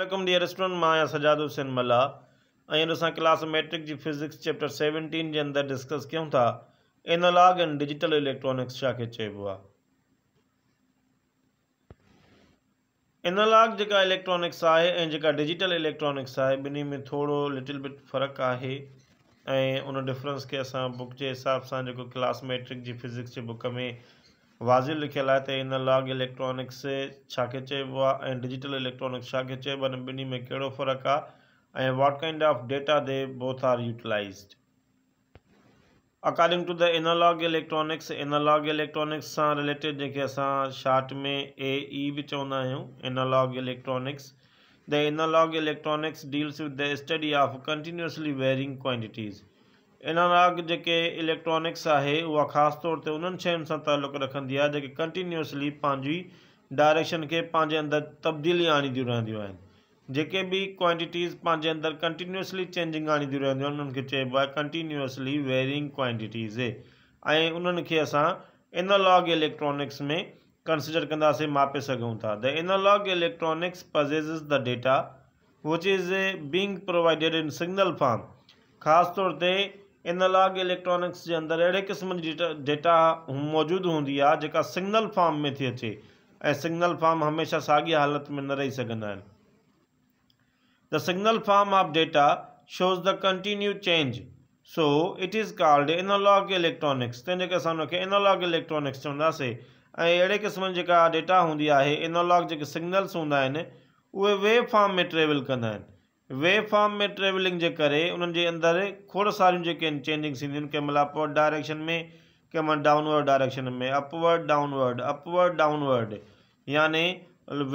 सजाद हुसैन मल्हा ऐं digital electronics आहे electronics आहे ऐं जेका इलेक्ट्रॉनिक्स आहे ॿिन्ही में थोरो लिटिल बिट फ़र्क़ु आहे हिसाब सां जेको फिज़िक्स जे बुक में वाजिल लिखल है त लॉग इलेक्ट्रॉनिक्स छा खे चइबो डिजिटल इलेक्ट्रॉनिक्स छा खे चइबो में कहिड़ो फर्क आहे what kind of data they both are utilized according to the analog electronics analog electronics सां रिलेटेड जैसे असां शार्ट में ए ई e बि चवंदा आहियूं electronics the analog electronics deals with the study of continuously varying quantities analog जेके electronics आहे उहा ख़ासि तौर ते उन्हनि शयुनि सां तालुक़ु रखंदी आहे जेके कंटिन्यूसली पंहिंजी डायरेक्शन खे पंहिंजे अंदरि तब्दीली आणींदियूं रहंदियूं आहिनि जेके बि क्वांटिटीज़ पंहिंजे अंदरि कंटिन्यूसली चेंजिंग आणींदियूं रहंदियूं आहिनि उन्हनि खे चइबो आहे कंटिन्यूसली वेरिंग क्वांटिटीज़ ऐं उन्हनि खे असां इनलॉग इलेक्ट्रॉनिक्स में कंसिडर कंदासीं मापे सघूं था the analog electronics possesses the data which is being provided in signal form ख़ासि तौर ते एनालॉग इलेक्ट्रॉनिक्स के अंदर अड़े क़िस्म डेटा मौजूद होंगी आहे जेका सिग्नल फार्म में थी अचे ए सिग्नल फार्म हमेशा सागी हालत में न रही सघंदा the signal form of data shows the continue change so it is called analog electronics तंहिंजे एनालॉग इलेक्ट्रॉनिक्स चवंदासीं ऐं अहिड़े क़िस्म जेका डेटा हूंदी आहे एनालॉग जेके सिग्नल्स होंगे आहिनि वेव फार्म में ट्रेवल कंदा वेव फॉर्म में ट्रेवलिंग जे करे उन्हनि जे अंदरु थोरा सारियूं जेके आहिनि चेंजिंग थींदियूं आहिनि कंहिं महिल अपवर्ड डायरेक्शन में कंहिं महिल डाउनवर्ड डायरेक्शन में अपवर्ड डाउनवर्ड अपवर्ड डाउनवर्ड याने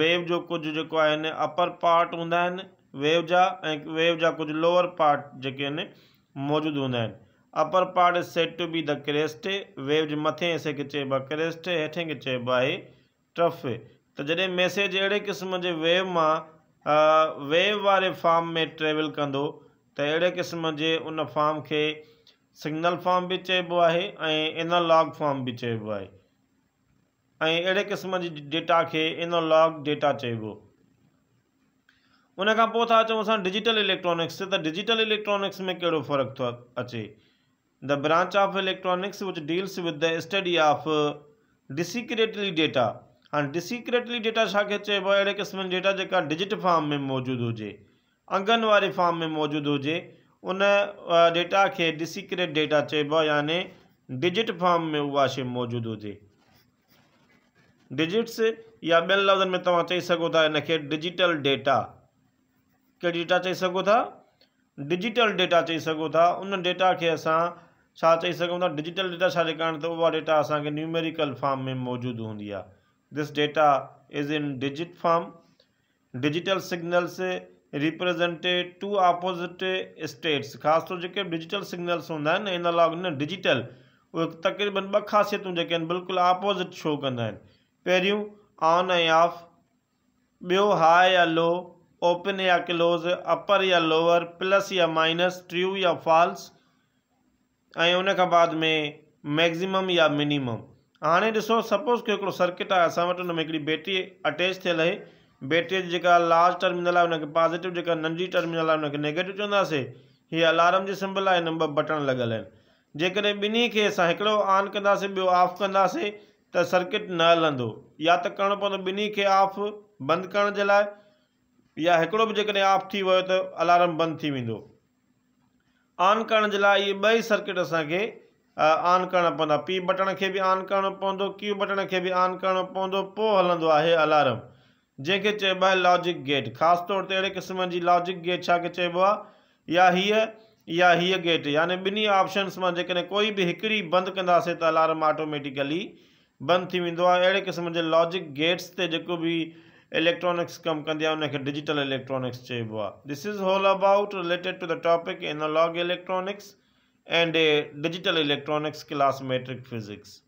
वेव जो कुझु जेको आहे अपर पार्ट हूंदा आहिनि वेव जा ऐं वेव जा कुझु लोअर पार्ट जेके आहिनि मौजूदु हूंदा आहिनि upper part is set to be the crest wave जे मथे हिसे खे चइबो आहे क्रेस्ट हेठि खे चइबो आहे टफ त जॾहिं मैसेज अहिड़े क़िस्म जे वेव मां वेव वारे फार्म में ट्रेवल कंदो त अहिड़े क़िस्म जे उन फार्म खे सिग्नल फार्म बि चइबो आहे ऐं इनलॉग फार्म बि चइबो आहे ऐं अहिड़े क़िस्म जी डेटा खे इनलॉग डेटा चइबो उन खां पोइ था चऊं असां डिजिटल इलेक्ट्रॉनिक्स त डिजिटल इलेक्ट्रॉनिक्स में कहिड़ो फ़र्क़ु थो अचे the branch of electronics which deals with the study of discrete data हाणे डिसीक्रेटली डेटा छाखे चइबो आहे अहिड़े क़िस्म जी डेटा जेका डिजिट फॉर्म में मौजूदु हुजे अंगन वारे फार्म में मौजूदु हुजे उन डेटा खे डिसीक्रेट डेटा चइबो आहे याने डिजिट फॉर्म में उहा शइ मौजूदु हुजे डिजिट्स या ॿियनि लफ़्ज़नि में तव्हां चई सघो था हिनखे डिजिटल डेटा कहिड़ी डेटा चई सघो था डिजिटल डेटा चई सघो था उन डेटा खे असां छा चई सघूं था डिजिटल डेटा छा कि त उहा डेटा असांखे न्यूमेरिकल फार्म में मौजूदु हूंदी आहे this data is in digit form digital signal से रिप्रेजेंटेड टू अपोजिट स्टेट्स ख़ासतौर जो डिजिटल सिग्नल्स होंगे एनालॉग न डिजिटल तक़रीबन ब खासियत बिल्कुल अपोज़िट शो क्यों ऑन ए ऑफ बो हाई या लो ओपन या क्लोज़ अपर या लोअर प्लस या माइनस ट्रू या फॉल्स ए उन बाद में मैक्सिमम या मिनिमम हाणे ॾिसो सपोज़ की हिकिड़ो सर्किट आहे असां वटि हुन में हिकिड़ी अटैच थियलु आहे जी जेका लार्ज टर्मिनल आहे हुनखे पॉज़िटिव जेका नंढी टर्मिनल आहे हुन नेगेटिव चवंदासीं हीअ अलार्म जी सिंबल आहे हिन बटण लॻियल आहिनि जेकॾहिं ॿिन्ही खे असां हिकिड़ो ऑन कंदासीं ॿियो ऑफ कंदासीं त सर्किट न हलंदो या त करिणो पवंदो ॿिन्ही खे ऑफ बंदि करण जे लाइ या हिकिड़ो बि जेकॾहिं ऑफ थी वियो ताम बंदि थी वेंदो ऑन करण जे लाइ इहे ॿई सर्किट ऑन करणो पवंदो आहे पीउ बटण खे बि ऑन करणो पवंदो क्यू बटण खे बि ऑन करणो पवंदो पोइ हलंदो आहे अलार्म जंहिंखे चइबो आहे लॉजिक गेट ख़ासि तौर ते अहिड़े क़िस्म जी लॉजिक गेट छा खे चइबो आहे या हीअ या हीअ गेट यानी ॿिन्ही ऑप्शन्स मां जेकॾहिं कोई बि हिकिड़ी बंदि कंदासीं त अलार्म ऑटोमेटिकली बंदि थी वेंदो आहे अहिड़े क़िस्म जे लॉजिक गेट्स ते जेको बि इलेक्ट्रॉनिक्स कमु कंदी आहे उनखे डिजिटल इलेक्ट्रॉनिक्स चइबो आहे this is all about related to the topic analog electronics and a digital electronics class matrix physics.